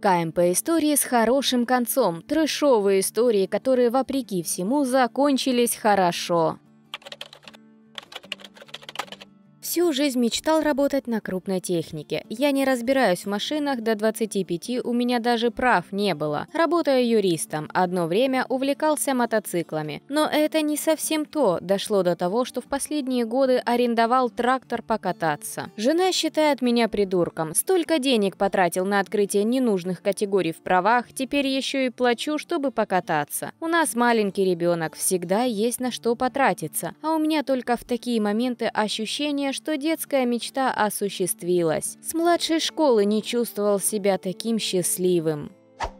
КМП истории с хорошим концом, трешовые истории, которые, вопреки всему, закончились хорошо. Всю жизнь мечтал работать на крупной технике. Я не разбираюсь в машинах, до 25 у меня даже прав не было. Работаю юристом, одно время увлекался мотоциклами. Но это не совсем то, дошло до того, что в последние годы арендовал трактор покататься. Жена считает меня придурком. Столько денег потратил на открытие ненужных категорий в правах, теперь еще и плачу, чтобы покататься. У нас маленький ребенок, всегда есть на что потратиться. А у меня только в такие моменты ощущение, что что детская мечта осуществилась. С младшей школы не чувствовал себя таким счастливым.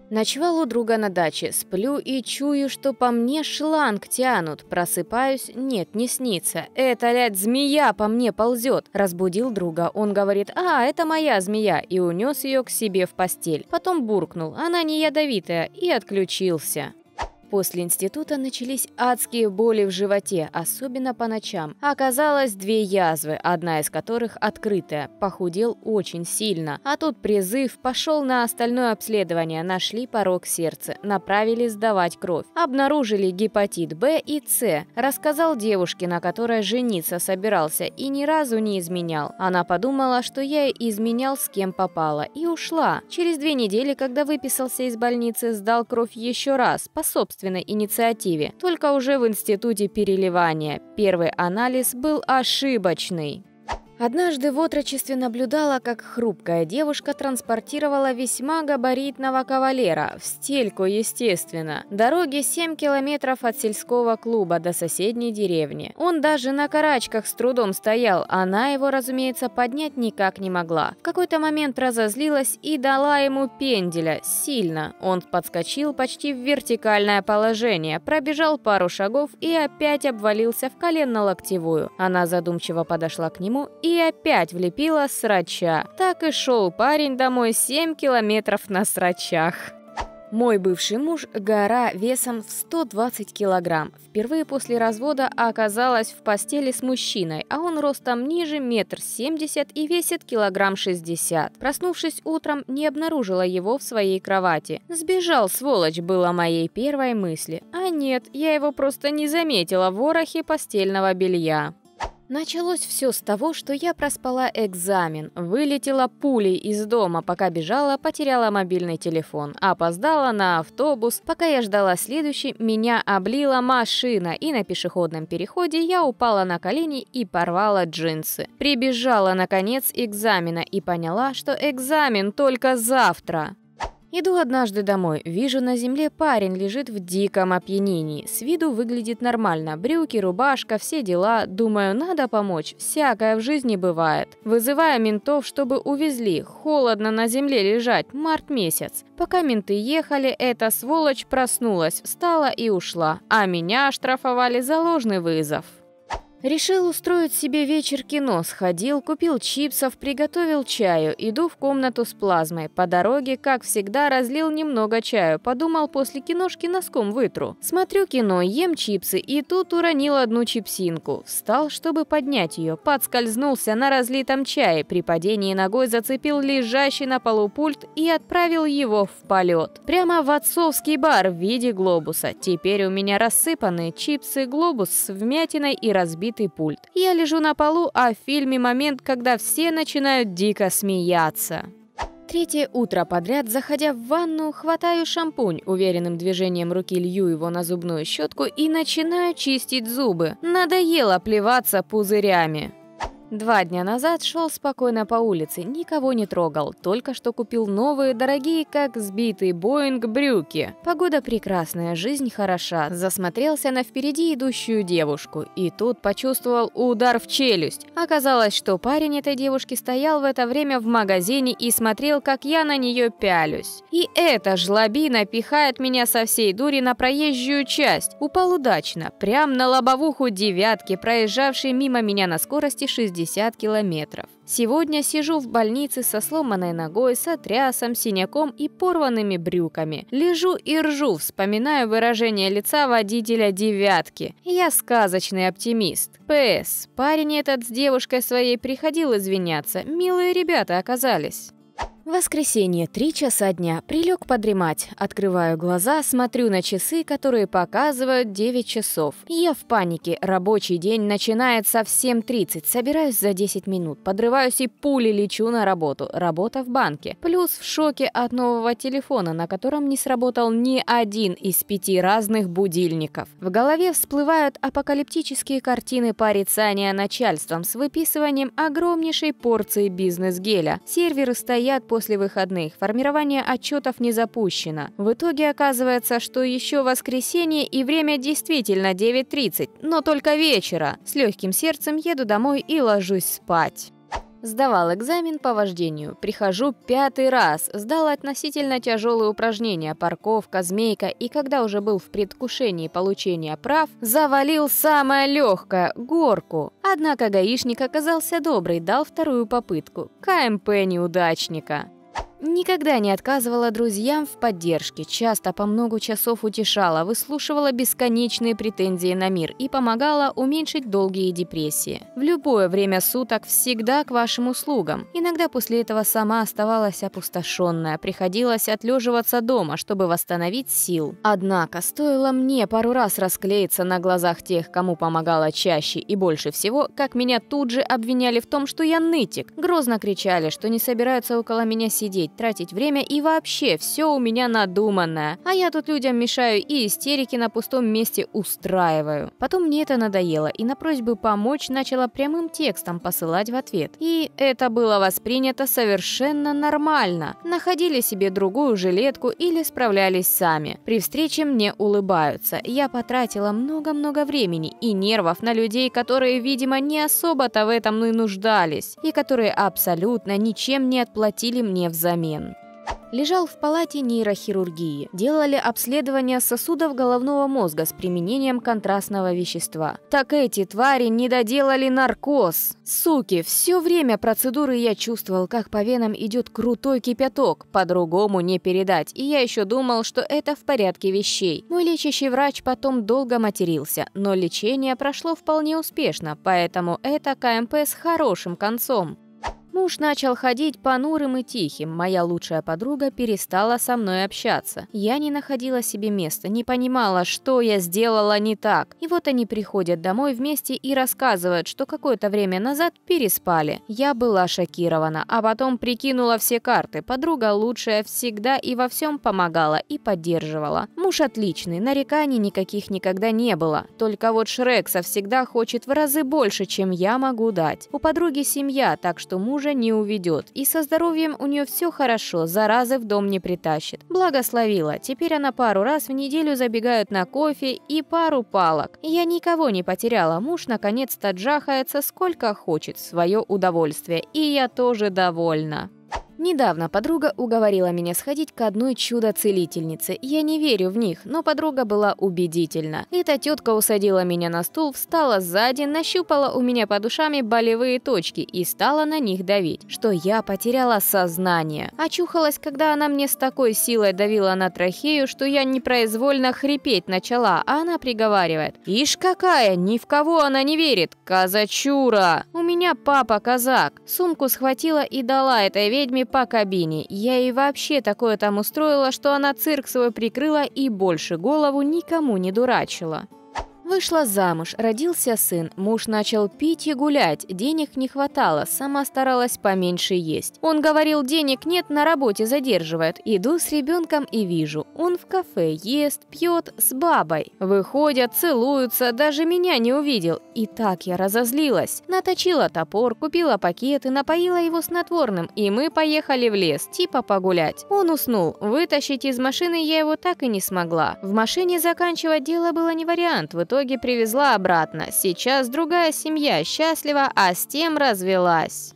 Ночевал у друга на даче, сплю и чую, что по мне шланг тянут. Просыпаюсь, нет, не снится. Это, лядь, змея по мне ползет. Разбудил друга, он говорит, а, это моя змея, и унес ее к себе в постель. Потом буркнул, она не ядовитая, и отключился. После института начались адские боли в животе, особенно по ночам. Оказалось две язвы, одна из которых открытая. Похудел очень сильно. А тут призыв, пошел на остальное обследование, нашли порог сердца, направили сдавать кровь. Обнаружили гепатит Б и С. Рассказал девушке, на которой жениться собирался и ни разу не изменял. Она подумала, что я изменял с кем попала и ушла. Через две недели, когда выписался из больницы, сдал кровь еще раз, по собственному собственной инициативе, только уже в Институте переливания. Первый анализ был ошибочный. Однажды в отрочестве наблюдала, как хрупкая девушка транспортировала весьма габаритного кавалера, в стельку, естественно. Дороги 7 километров от сельского клуба до соседней деревни. Он даже на карачках с трудом стоял, она его, разумеется, поднять никак не могла. В какой-то момент разозлилась и дала ему пенделя, сильно. Он подскочил почти в вертикальное положение, пробежал пару шагов и опять обвалился в колено-локтевую. Она задумчиво подошла к нему и и опять влепила срача. Так и шел парень домой 7 километров на срачах. Мой бывший муж – гора весом в 120 килограмм. Впервые после развода оказалась в постели с мужчиной, а он ростом ниже метр семьдесят и весит килограмм шестьдесят. Проснувшись утром, не обнаружила его в своей кровати. «Сбежал, сволочь!» – была моей первой мысли. А нет, я его просто не заметила в ворохе постельного белья. Началось все с того, что я проспала экзамен, вылетела пулей из дома, пока бежала, потеряла мобильный телефон, опоздала на автобус. Пока я ждала следующий, меня облила машина, и на пешеходном переходе я упала на колени и порвала джинсы. Прибежала на конец экзамена и поняла, что экзамен только завтра. Иду однажды домой, вижу на земле парень лежит в диком опьянении. С виду выглядит нормально, брюки, рубашка, все дела. Думаю, надо помочь, всякое в жизни бывает. Вызываю ментов, чтобы увезли, холодно на земле лежать, март месяц. Пока менты ехали, эта сволочь проснулась, встала и ушла, а меня штрафовали за ложный вызов. Решил устроить себе вечер кино, сходил, купил чипсов, приготовил чаю, иду в комнату с плазмой. По дороге, как всегда, разлил немного чаю, подумал, после киношки носком вытру. Смотрю кино, ем чипсы, и тут уронил одну чипсинку. Встал, чтобы поднять ее, подскользнулся на разлитом чае, при падении ногой зацепил лежащий на полу пульт и отправил его в полет. Прямо в отцовский бар в виде глобуса. Теперь у меня рассыпаны чипсы, глобус с вмятиной и разбитым разбитый пульт. Я лежу на полу, а в фильме момент, когда все начинают дико смеяться. Третье утро подряд, заходя в ванну, хватаю шампунь уверенным движением руки лью его на зубную щетку и начинаю чистить зубы. Надоело плеваться пузырями. Два дня назад шел спокойно по улице, никого не трогал, только что купил новые, дорогие, как сбитый Боинг, брюки. Погода прекрасная, жизнь хороша. Засмотрелся на впереди идущую девушку, и тут почувствовал удар в челюсть. Оказалось, что парень этой девушки стоял в это время в магазине и смотрел, как я на нее пялюсь. И эта жлобина пихает меня со всей дури на проезжую часть. Упал удачно, прям на лобовуху девятки, проезжавшей мимо меня на скорости 60 60 километров. Сегодня сижу в больнице со сломанной ногой, с отрясом, синяком и порванными брюками. Лежу и ржу, вспоминаю выражение лица водителя «девятки». Я сказочный оптимист. П.С. Парень этот с девушкой своей приходил извиняться. Милые ребята оказались. Воскресенье, три часа дня. Прилег подремать. Открываю глаза, смотрю на часы, которые показывают 9 часов. Я в панике. Рабочий день начинается в 7.30. Собираюсь за 10 минут. Подрываюсь и пули лечу на работу. Работа в банке. Плюс в шоке от нового телефона, на котором не сработал ни один из пяти разных будильников. В голове всплывают апокалиптические картины порицания начальством с выписыванием огромнейшей порции бизнес-геля. Серверы стоят по после выходных, формирование отчетов не запущено. В итоге оказывается, что еще воскресенье и время действительно 9.30, но только вечера. С легким сердцем еду домой и ложусь спать. Сдавал экзамен по вождению. Прихожу пятый раз. Сдал относительно тяжелые упражнения, парковка, змейка. И когда уже был в предвкушении получения прав, завалил самое легкое – горку. Однако гаишник оказался добрый, дал вторую попытку. КМП а неудачника. Никогда не отказывала друзьям в поддержке, часто по много часов утешала, выслушивала бесконечные претензии на мир и помогала уменьшить долгие депрессии. В любое время суток всегда к вашим услугам. Иногда после этого сама оставалась опустошенная, приходилось отлеживаться дома, чтобы восстановить сил. Однако, стоило мне пару раз расклеиться на глазах тех, кому помогала чаще и больше всего, как меня тут же обвиняли в том, что я нытик. Грозно кричали, что не собираются около меня сидеть, лень тратить время и вообще все у меня надуманное. А я тут людям мешаю и истерики на пустом месте устраиваю. Потом мне это надоело, и на просьбы помочь начала прямым текстом посылать в ответ. И это было воспринято совершенно нормально. Находили себе другую жилетку или справлялись сами. При встрече мне улыбаются. Я потратила много-много времени и нервов на людей, которые, видимо, не особо-то в этом и нуждались, и которые абсолютно ничем не отплатили мне взамен. Фомен. Лежал в палате нейрохирургии. Делали обследование сосудов головного мозга с применением контрастного вещества. Так эти твари не доделали наркоз. Суки, все время процедуры я чувствовал, как по венам идет крутой кипяток. По-другому не передать. И я еще думал, что это в порядке вещей. Мой лечащий врач потом долго матерился. Но лечение прошло вполне успешно, поэтому это КМП с хорошим концом. Муж начал ходить понурым и тихим, моя лучшая подруга перестала со мной общаться. Я не находила себе места, не понимала, что я сделала не так. И вот они приходят домой вместе и рассказывают, что какое-то время назад переспали. Я была шокирована, а потом прикинула все карты. Подруга лучшая всегда и во всем помогала и поддерживала. Муж отличный, нареканий никаких никогда не было. Только вот Шрекса всегда хочет в разы больше, чем я могу дать. У подруги семья, так что мужа мужа не уведет, и со здоровьем у нее все хорошо, заразы в дом не притащит. Благословила, теперь она пару раз в неделю забегают на кофе и пару палок. Я никого не потеряла, муж наконец-то джахается сколько хочет, в свое удовольствие, и я тоже довольна. Недавно подруга уговорила меня сходить к одной чудо-целительнице. Я не верю в них, но подруга была убедительна. Эта тетка усадила меня на стул, встала сзади, нащупала у меня под ушами болевые точки и стала на них давить, что я потеряла сознание. Очухалась, когда она мне с такой силой давила на трахею, что я непроизвольно хрипеть начала, а она приговаривает. «Ишь какая, ни в кого она не верит, казачура!» «У меня папа казак!» Сумку схватила и дала этой ведьме по кабине. Я и вообще такое там устроила, что она цирк свой прикрыла и больше голову никому не дурачила. Вышла замуж, родился сын, муж начал пить и гулять, денег не хватало, сама старалась поменьше есть. Он говорил, денег нет, на работе задерживает. Иду с ребенком и вижу, он в кафе ест, пьет с бабой. Выходят, целуются, даже меня не увидел. И так я разозлилась. Наточила топор, купила пакеты, напоила его снотворным, и мы поехали в лес, типа погулять. Он уснул, вытащить из машины я его так и не смогла. В машине заканчивать дело было не вариант, в итоге итоге привезла обратно. Сейчас другая семья счастлива, а с тем развелась.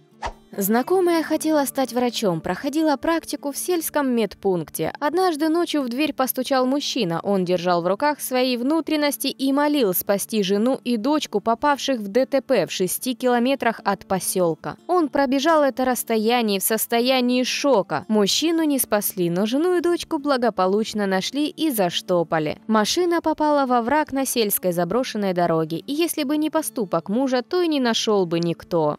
Знакомая хотела стать врачом, проходила практику в сельском медпункте. Однажды ночью в дверь постучал мужчина. Он держал в руках свои внутренности и молил спасти жену и дочку, попавших в ДТП в шести километрах от поселка. Он пробежал это расстояние в состоянии шока. Мужчину не спасли, но жену и дочку благополучно нашли и заштопали. Машина попала во враг на сельской заброшенной дороге, и если бы не поступок мужа, то и не нашел бы никто.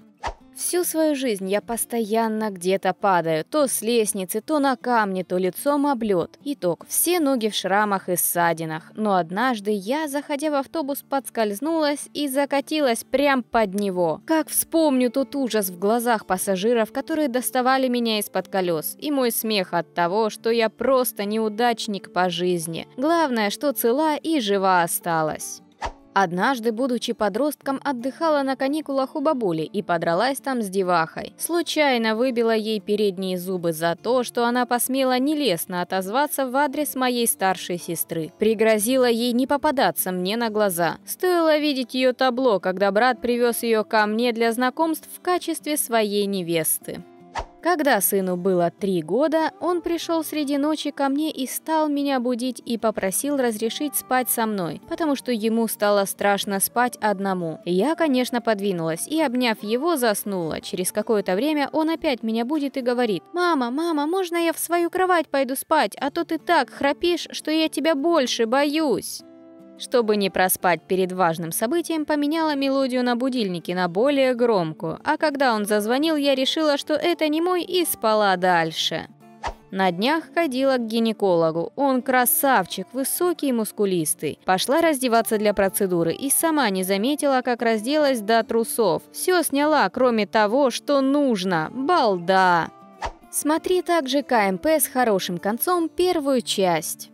Всю свою жизнь я постоянно где-то падаю, то с лестницы, то на камне, то лицом облет. Итог, все ноги в шрамах и ссадинах. Но однажды я, заходя в автобус, подскользнулась и закатилась прямо под него. Как вспомню тот ужас в глазах пассажиров, которые доставали меня из-под колес, и мой смех от того, что я просто неудачник по жизни. Главное, что цела и жива осталась. Однажды, будучи подростком, отдыхала на каникулах у бабули и подралась там с девахой. Случайно выбила ей передние зубы за то, что она посмела нелестно отозваться в адрес моей старшей сестры. Пригрозила ей не попадаться мне на глаза. Стоило видеть ее табло, когда брат привез ее ко мне для знакомств в качестве своей невесты. Когда сыну было три года, он пришел среди ночи ко мне и стал меня будить и попросил разрешить спать со мной, потому что ему стало страшно спать одному. Я, конечно, подвинулась и, обняв его, заснула. Через какое-то время он опять меня будет и говорит, «Мама, мама, можно я в свою кровать пойду спать, а то ты так храпишь, что я тебя больше боюсь?» Чтобы не проспать перед важным событием, поменяла мелодию на будильнике на более громкую, а когда он зазвонил, я решила, что это не мой и спала дальше. На днях ходила к гинекологу. Он красавчик, высокий и мускулистый. Пошла раздеваться для процедуры и сама не заметила, как разделась до трусов. Все сняла, кроме того, что нужно. Балда! Смотри также КМП эм с хорошим концом первую часть.